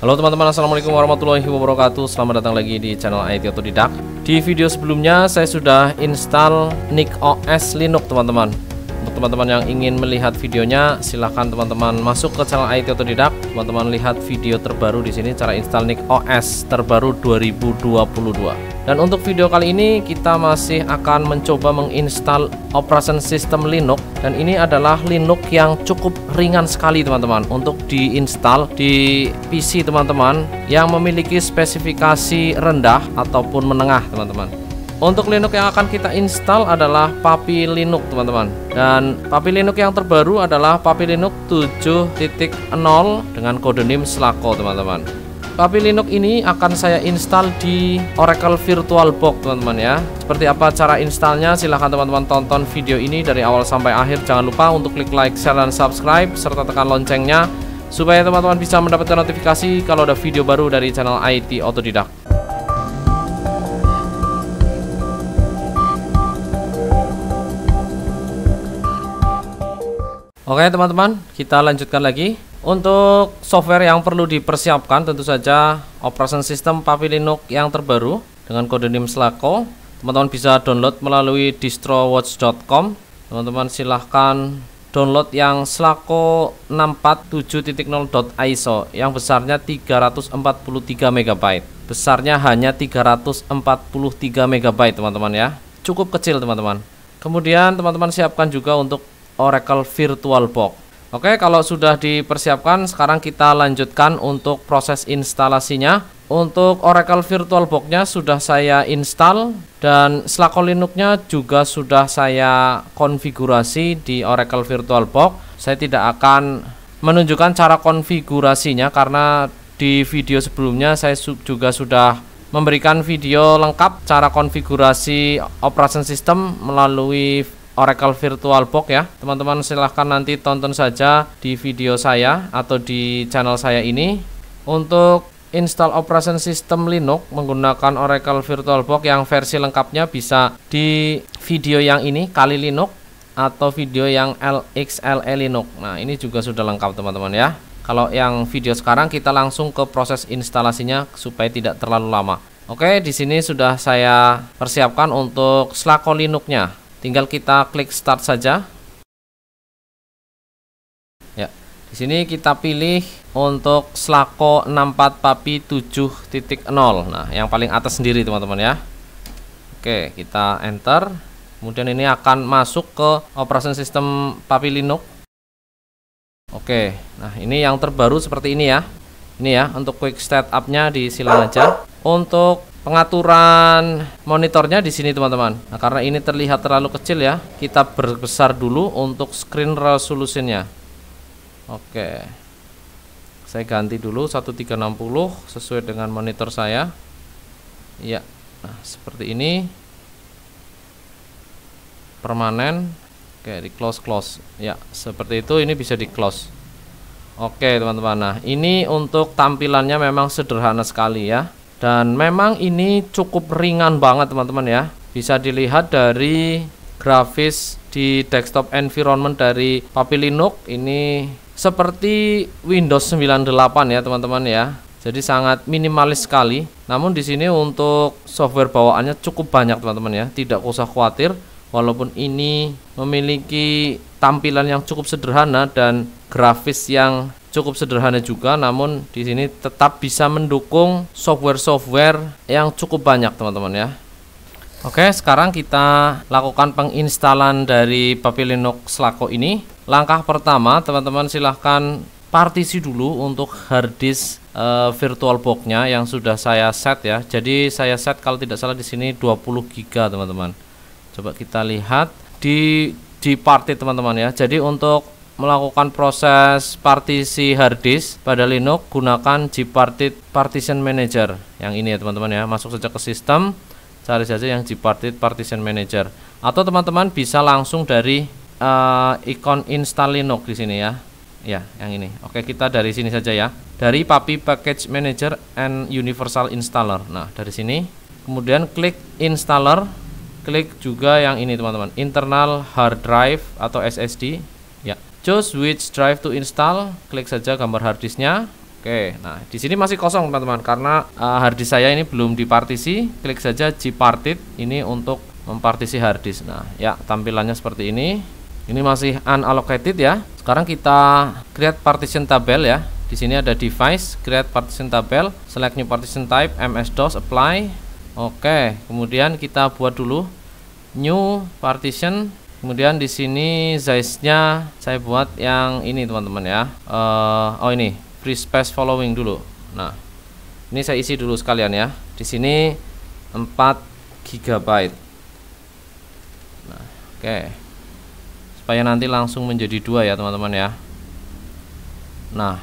Halo teman-teman, Assalamualaikum warahmatullahi wabarakatuh Selamat datang lagi di channel IT Otodidak Di video sebelumnya saya sudah install Nick OS Linux teman-teman teman-teman yang ingin melihat videonya silahkan teman-teman masuk ke channel IT Otodidak teman-teman lihat video terbaru di sini cara install nik OS terbaru 2022 dan untuk video kali ini kita masih akan mencoba menginstal operation system Linux dan ini adalah Linux yang cukup ringan sekali teman-teman untuk diinstal di PC teman-teman yang memiliki spesifikasi rendah ataupun menengah teman-teman untuk Linux yang akan kita install adalah Papi Linux, teman-teman. Dan Papi Linux yang terbaru adalah Papi Linux 7.0 dengan kode kodenim Slako teman-teman. Papi Linux ini akan saya install di Oracle Virtual Box, teman-teman ya. Seperti apa cara installnya? Silahkan teman-teman tonton video ini dari awal sampai akhir. Jangan lupa untuk klik like, share, dan subscribe serta tekan loncengnya supaya teman-teman bisa mendapatkan notifikasi kalau ada video baru dari channel IT Autodidak. Oke teman-teman, kita lanjutkan lagi. Untuk software yang perlu dipersiapkan tentu saja operation system Papi Linux yang terbaru dengan kode NIM slako Teman-teman bisa download melalui distrowatch.com. Teman-teman silahkan download yang Slako 647.0.iso yang besarnya 343 MB. Besarnya hanya 343 MB teman-teman ya. Cukup kecil teman-teman. Kemudian teman-teman siapkan juga untuk Oracle VirtualBox. Oke, kalau sudah dipersiapkan, sekarang kita lanjutkan untuk proses instalasinya. Untuk Oracle VirtualBox-nya sudah saya install dan Slaco Linux-nya juga sudah saya konfigurasi di Oracle VirtualBox. Saya tidak akan menunjukkan cara konfigurasinya karena di video sebelumnya saya juga sudah memberikan video lengkap cara konfigurasi operation system melalui Oracle Virtual Box ya. Teman-teman silahkan nanti tonton saja di video saya atau di channel saya ini. Untuk install operation system Linux menggunakan Oracle VirtualBox yang versi lengkapnya bisa di video yang ini kali Linux atau video yang LXLE Linux. Nah, ini juga sudah lengkap teman-teman ya. Kalau yang video sekarang kita langsung ke proses instalasinya supaya tidak terlalu lama. Oke, di sini sudah saya persiapkan untuk slako Linuxnya tinggal kita klik start saja ya di sini kita pilih untuk slako 64 papi 7.0 nah yang paling atas sendiri teman-teman ya oke kita enter kemudian ini akan masuk ke operasi sistem papi linux oke nah ini yang terbaru seperti ini ya ini ya untuk quick setupnya nya di silang aja untuk pengaturan monitornya di sini teman-teman. Nah, karena ini terlihat terlalu kecil ya, kita berbesar dulu untuk screen resolutionnya. Oke. Saya ganti dulu 1360 sesuai dengan monitor saya. Ya. Nah, seperti ini. Permanen. Oke, di close close. Ya, seperti itu ini bisa di close. Oke, teman-teman. Nah, ini untuk tampilannya memang sederhana sekali ya dan memang ini cukup ringan banget teman-teman ya bisa dilihat dari grafis di desktop environment dari Papi Linux ini seperti Windows 98 ya teman-teman ya jadi sangat minimalis sekali namun di sini untuk software bawaannya cukup banyak teman-teman ya tidak usah khawatir walaupun ini memiliki tampilan yang cukup sederhana dan grafis yang cukup sederhana juga namun di sini tetap bisa mendukung software-software yang cukup banyak teman-teman ya Oke sekarang kita lakukan penginstalan dari Papi Linux Lako ini langkah pertama teman-teman silahkan partisi dulu untuk harddisk uh, eh, virtual boxnya yang sudah saya set ya jadi saya set kalau tidak salah di sini 20 GB teman-teman coba kita lihat di di party teman-teman ya jadi untuk melakukan proses partisi harddisk pada Linux gunakan Gpartit Partition Manager yang ini ya teman-teman ya masuk saja ke sistem cari saja yang Gpartit Partition Manager atau teman-teman bisa langsung dari uh, ikon install Linux di sini ya ya yang ini oke kita dari sini saja ya dari papi package manager and universal installer nah dari sini kemudian klik installer klik juga yang ini teman-teman internal hard drive atau SSD ya Choose which drive to install. Klik saja gambar harddisknya. Oke, nah di sini masih kosong teman-teman karena uh, eh, harddisk saya ini belum dipartisi. Klik saja Gpartit ini untuk mempartisi harddisk. Nah, ya tampilannya seperti ini. Ini masih unallocated ya. Sekarang kita create partition tabel ya. Di sini ada device, create partition tabel, select new partition type, MS-DOS, apply. Oke, kemudian kita buat dulu new partition kemudian di sini size-nya saya buat yang ini teman-teman ya uh, oh ini free space following dulu nah ini saya isi dulu sekalian ya di sini 4 GB nah, oke okay. supaya nanti langsung menjadi dua ya teman-teman ya nah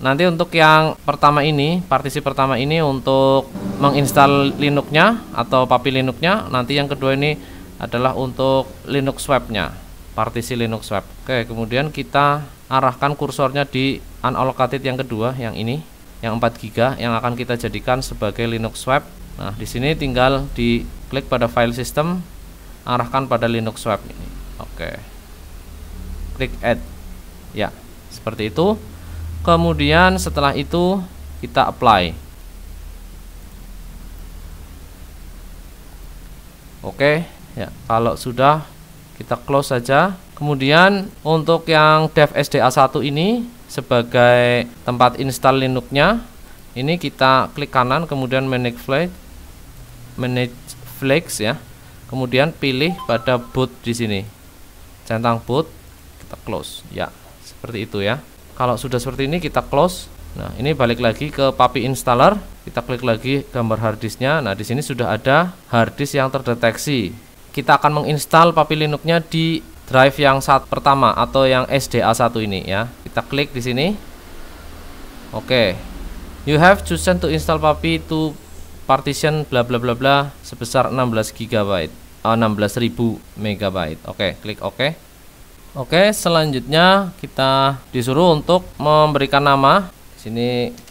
nanti untuk yang pertama ini partisi pertama ini untuk menginstal Linuxnya atau papi Linuxnya nanti yang kedua ini adalah untuk Linux webnya partisi Linux web Oke kemudian kita arahkan kursornya di unallocated yang kedua yang ini yang 4 GB yang akan kita jadikan sebagai Linux web Nah di sini tinggal klik pada file system arahkan pada Linux web ini Oke klik add ya seperti itu kemudian setelah itu kita apply Oke, okay ya kalau sudah kita close saja kemudian untuk yang dev sda1 ini sebagai tempat install linuxnya ini kita klik kanan kemudian manage flag manage flex ya kemudian pilih pada boot di sini centang boot kita close ya seperti itu ya kalau sudah seperti ini kita close nah ini balik lagi ke papi installer kita klik lagi gambar harddisknya nah di sini sudah ada harddisk yang terdeteksi kita akan menginstal Papi Linuxnya di drive yang saat pertama atau yang SDA1 ini ya. Kita klik di sini. Oke. Okay. You have chosen to install Papi to partition bla bla bla bla sebesar 16 GB. Uh, 16.000 MB. Oke, okay, klik oke. Okay. Oke, okay, selanjutnya kita disuruh untuk memberikan nama. Di sini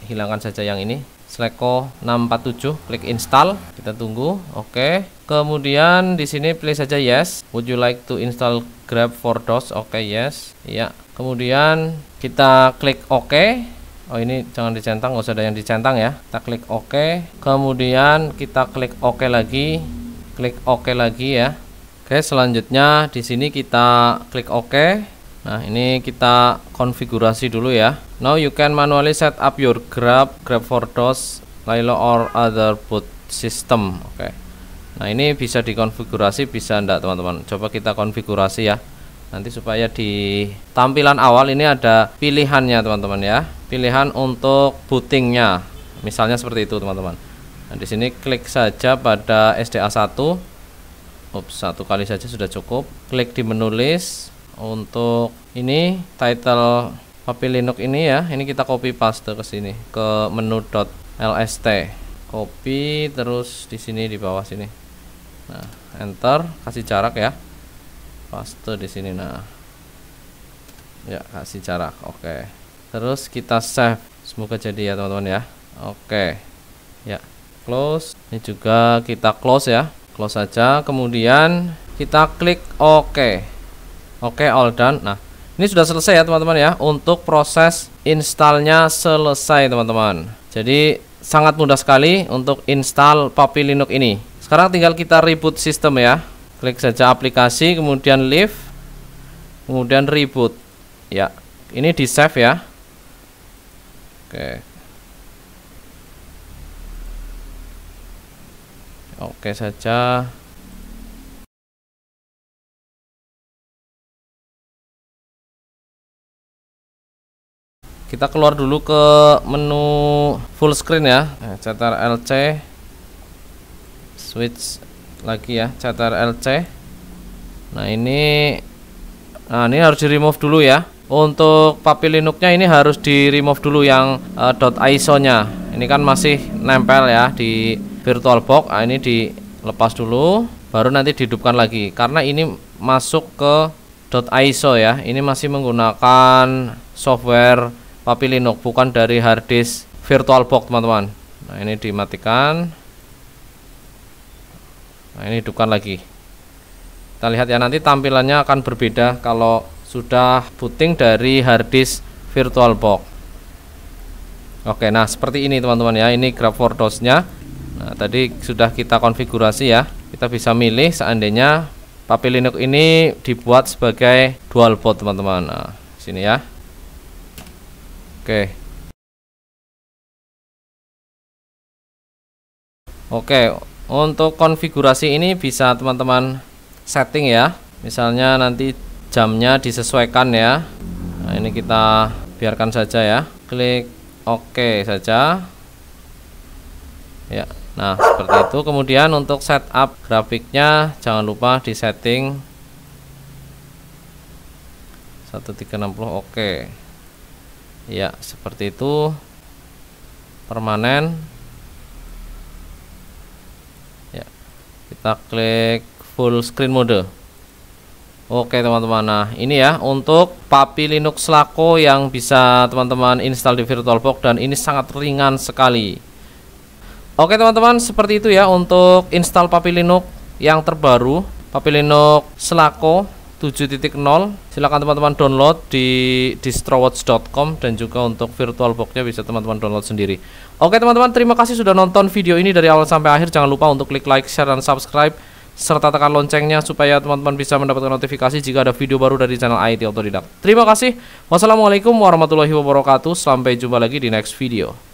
hilangkan saja yang ini. Sleko 647 klik install kita tunggu oke okay. kemudian di sini pilih saja yes would you like to install grab for dos oke okay, yes ya kemudian kita klik oke okay. oh ini jangan dicentang nggak usah ada yang dicentang ya kita klik oke kemudian kita klik oke lagi klik oke lagi ya oke selanjutnya di sini kita klik oke Nah, ini kita konfigurasi dulu ya. Now you can manually set up your Grab, Grab for DOS, Lilo or other boot system. Oke. Okay. Nah, ini bisa dikonfigurasi bisa enggak teman-teman? Coba kita konfigurasi ya. Nanti supaya di tampilan awal ini ada pilihannya teman-teman ya. Pilihan untuk bootingnya. Misalnya seperti itu teman-teman. Nah, di sini klik saja pada SDA 1. Ups, satu kali saja sudah cukup. Klik di menulis untuk ini title Papi Linux ini ya ini kita copy paste ke sini ke menu dot .lst copy terus di sini di bawah sini nah enter kasih jarak ya paste di sini nah ya kasih jarak oke okay. terus kita save semoga jadi ya teman-teman ya oke okay. ya close ini juga kita close ya close saja kemudian kita klik oke OK. Oke, okay, all done. Nah, ini sudah selesai ya teman-teman ya untuk proses installnya selesai teman-teman. Jadi sangat mudah sekali untuk install Papi Linux ini. Sekarang tinggal kita reboot sistem ya. Klik saja aplikasi, kemudian leave, kemudian reboot. Ya, ini di save ya. Oke. Oke saja. kita keluar dulu ke menu full screen ya nah, catar lc switch lagi ya catar lc. nah ini nah ini harus di remove dulu ya untuk papi linuxnya ini harus di remove dulu yang uh, eh, .iso nya ini kan masih nempel ya di VirtualBox nah, ini dilepas dulu baru nanti dihidupkan lagi karena ini masuk ke dot .iso ya ini masih menggunakan software Papi Linux bukan dari harddisk box, teman-teman nah ini dimatikan nah ini hidupkan lagi kita lihat ya nanti tampilannya akan berbeda kalau sudah booting dari harddisk box. oke nah seperti ini teman-teman ya ini for nya nah tadi sudah kita konfigurasi ya kita bisa milih seandainya Papi Linux ini dibuat sebagai dual boot teman-teman nah sini ya Oke. Oke, untuk konfigurasi ini bisa teman-teman setting ya. Misalnya nanti jamnya disesuaikan ya. Nah, ini kita biarkan saja ya. Klik Oke saja. Ya. Nah, seperti itu. Kemudian untuk setup grafiknya jangan lupa di setting 1360 oke. Okay ya seperti itu permanen ya kita klik full screen mode Oke teman-teman nah ini ya untuk Papi Linux Lako yang bisa teman-teman install di VirtualBox dan ini sangat ringan sekali Oke teman-teman seperti itu ya untuk install Papi Linux yang terbaru Papi Linux selako 7.0 silahkan teman-teman download di distrowatch.com dan juga untuk virtual boxnya bisa teman-teman download sendiri oke teman-teman terima kasih sudah nonton video ini dari awal sampai akhir jangan lupa untuk klik like share dan subscribe serta tekan loncengnya supaya teman-teman bisa mendapatkan notifikasi jika ada video baru dari channel IT Autodidak. Terima kasih. Wassalamualaikum warahmatullahi wabarakatuh. Sampai jumpa lagi di next video.